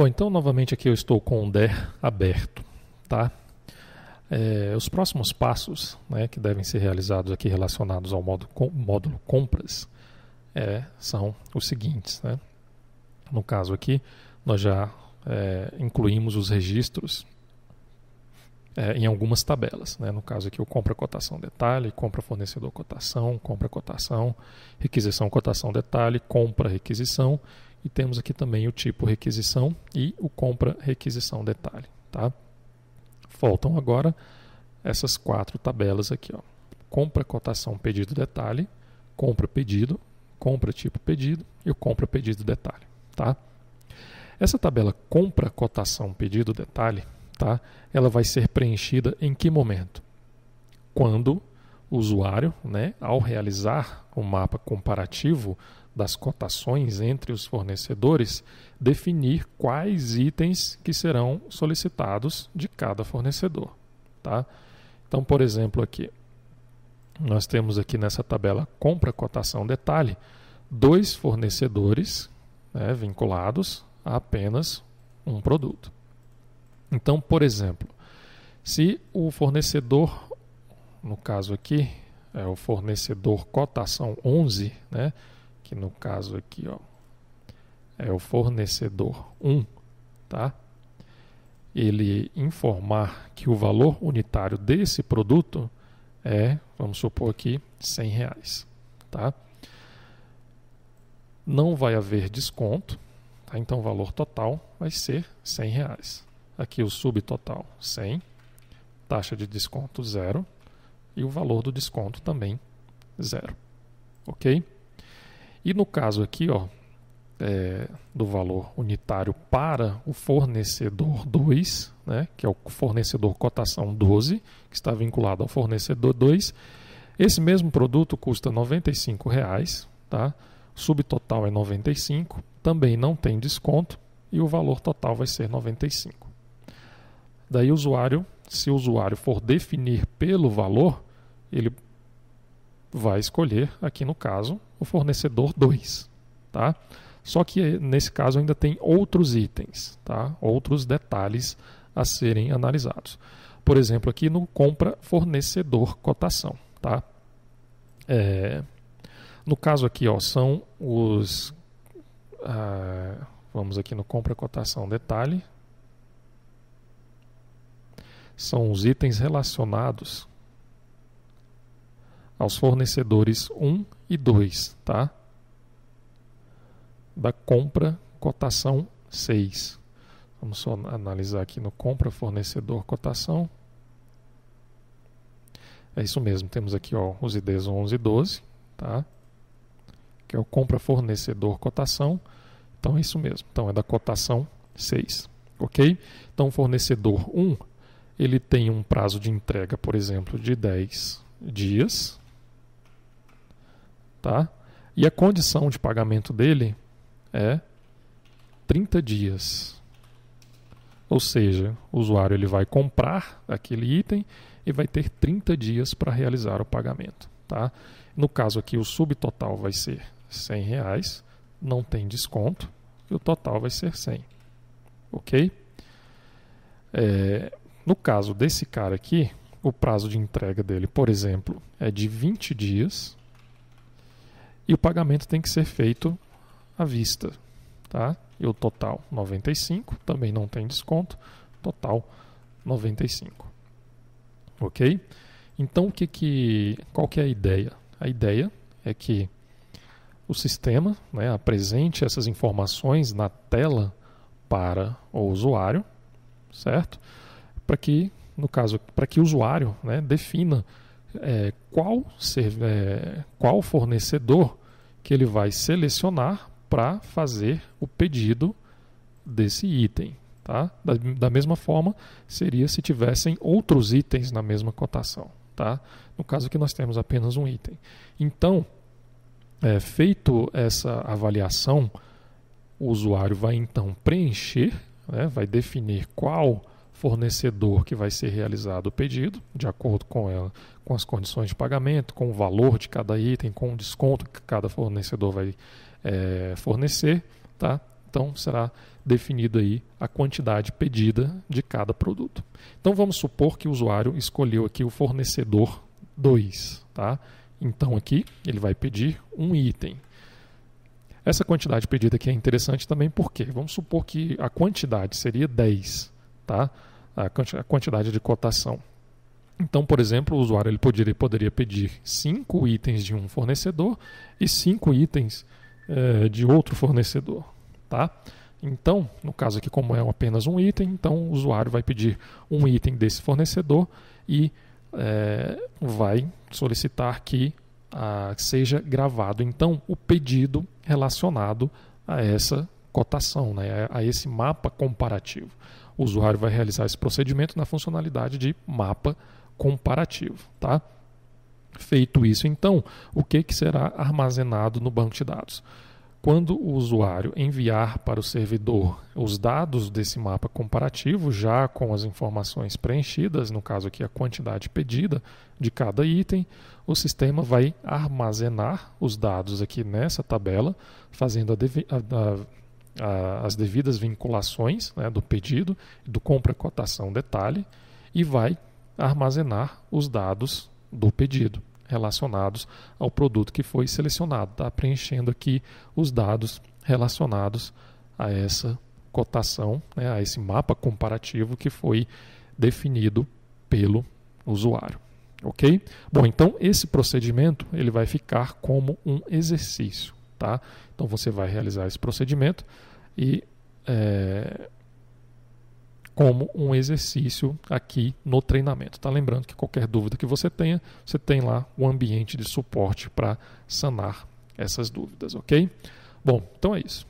Bom, então novamente aqui eu estou com o DER aberto, tá? É, os próximos passos né, que devem ser realizados aqui relacionados ao módulo, com, módulo compras é, são os seguintes. Né? No caso aqui, nós já é, incluímos os registros é, em algumas tabelas. Né? No caso aqui, o compra cotação detalhe, compra fornecedor cotação, compra cotação, requisição cotação detalhe, compra requisição e temos aqui também o tipo requisição e o compra requisição detalhe. Tá? Faltam agora essas quatro tabelas aqui: ó. compra cotação pedido detalhe, compra pedido, compra tipo pedido e o compra pedido detalhe. Tá? Essa tabela compra cotação pedido detalhe tá? ela vai ser preenchida em que momento? Quando o usuário, né, ao realizar o um mapa comparativo das cotações entre os fornecedores, definir quais itens que serão solicitados de cada fornecedor. Tá? Então, por exemplo, aqui, nós temos aqui nessa tabela compra, cotação, detalhe, dois fornecedores né, vinculados a apenas um produto. Então, por exemplo, se o fornecedor, no caso aqui, é o fornecedor cotação 11, né? que no caso aqui ó, é o fornecedor 1, tá? ele informar que o valor unitário desse produto é, vamos supor aqui, 100 reais. Tá? Não vai haver desconto, tá? então o valor total vai ser 100 reais. Aqui o subtotal 100, taxa de desconto 0 e o valor do desconto também 0. ok? E no caso aqui, ó, é, do valor unitário para o fornecedor 2, né, que é o fornecedor cotação 12, que está vinculado ao fornecedor 2. Esse mesmo produto custa R$ 95,00, tá? subtotal é R$ 95,00, também não tem desconto e o valor total vai ser R$ 95,00. Daí o usuário, se o usuário for definir pelo valor, ele vai escolher, aqui no caso, o fornecedor 2. Tá? Só que nesse caso ainda tem outros itens, tá? outros detalhes a serem analisados. Por exemplo, aqui no compra fornecedor cotação. Tá? É, no caso aqui ó, são os. Ah, vamos aqui no compra cotação detalhe são os itens relacionados aos fornecedores 1 e 2, tá? Da compra cotação 6. Vamos só analisar aqui no compra fornecedor cotação. É isso mesmo, temos aqui ó, os IDs 11 e 12, tá? Que é o compra fornecedor cotação. Então é isso mesmo. Então é da cotação 6, OK? Então fornecedor 1 ele tem um prazo de entrega, por exemplo, de 10 dias. Tá? E a condição de pagamento dele é 30 dias. Ou seja, o usuário ele vai comprar aquele item e vai ter 30 dias para realizar o pagamento. Tá? No caso aqui, o subtotal vai ser 100 reais, não tem desconto, e o total vai ser 100. Ok? É, no caso desse cara aqui, o prazo de entrega dele, por exemplo, é de 20 dias e o pagamento tem que ser feito à vista, tá? E o total 95, também não tem desconto, total 95. OK? Então o que que qual que é a ideia? A ideia é que o sistema né, apresente essas informações na tela para o usuário, certo? para que, no caso, para que o usuário né, defina é, qual, ser, é, qual fornecedor que ele vai selecionar para fazer o pedido desse item. Tá? Da, da, mesma forma, seria se tivessem outros itens na mesma cotação. Tá? No caso que nós temos apenas um item. Então, é, feito essa avaliação, o usuário vai então preencher, né, vai definir qual fornecedor que vai ser realizado o pedido, de acordo com ela, com as condições de pagamento, com o valor de cada item, com o desconto que cada fornecedor vai é, fornecer, tá? Então será definida aí a quantidade pedida de cada produto. Então vamos supor que o usuário escolheu aqui o fornecedor 2, tá? Então aqui ele vai pedir um item. Essa quantidade pedida aqui é interessante também porque vamos supor que a quantidade seria 10. Tá? aumentar a quantidade de cotação. Então, por exemplo, o usuário ele poderia, poderia pedir cinco itens de um fornecedor e cinco itens eh, de outro fornecedor. Tá? Então, no caso aqui, como é apenas um item, então o usuário vai pedir um item desse fornecedor e eh, vai solicitar que ah, seja gravado, então, o pedido relacionado a essa cotação, né, a esse mapa comparativo. O usuário vai realizar esse procedimento na funcionalidade de mapa comparativo. Tá? Feito isso, então, o que, que será armazenado no banco de dados? Quando o usuário enviar para o servidor os dados desse mapa comparativo, já com as informações preenchidas, no caso aqui a quantidade pedida de cada item, o sistema vai armazenar os dados aqui nessa tabela, fazendo a, a, a a, as devidas vinculações né, do pedido, do compra, cotação, detalhe, e vai armazenar os dados do pedido relacionados ao produto que foi selecionado, tá preenchendo aqui os dados relacionados a essa cotação, né, a esse mapa comparativo que foi definido pelo usuário. Ok? Bom, então esse procedimento ele vai ficar como um exercício, tá? Então você vai realizar esse procedimento, e é, como um exercício aqui no treinamento. Tá lembrando que qualquer dúvida que você tenha, você tem lá um ambiente de suporte para sanar essas dúvidas, ok? Bom, então é isso.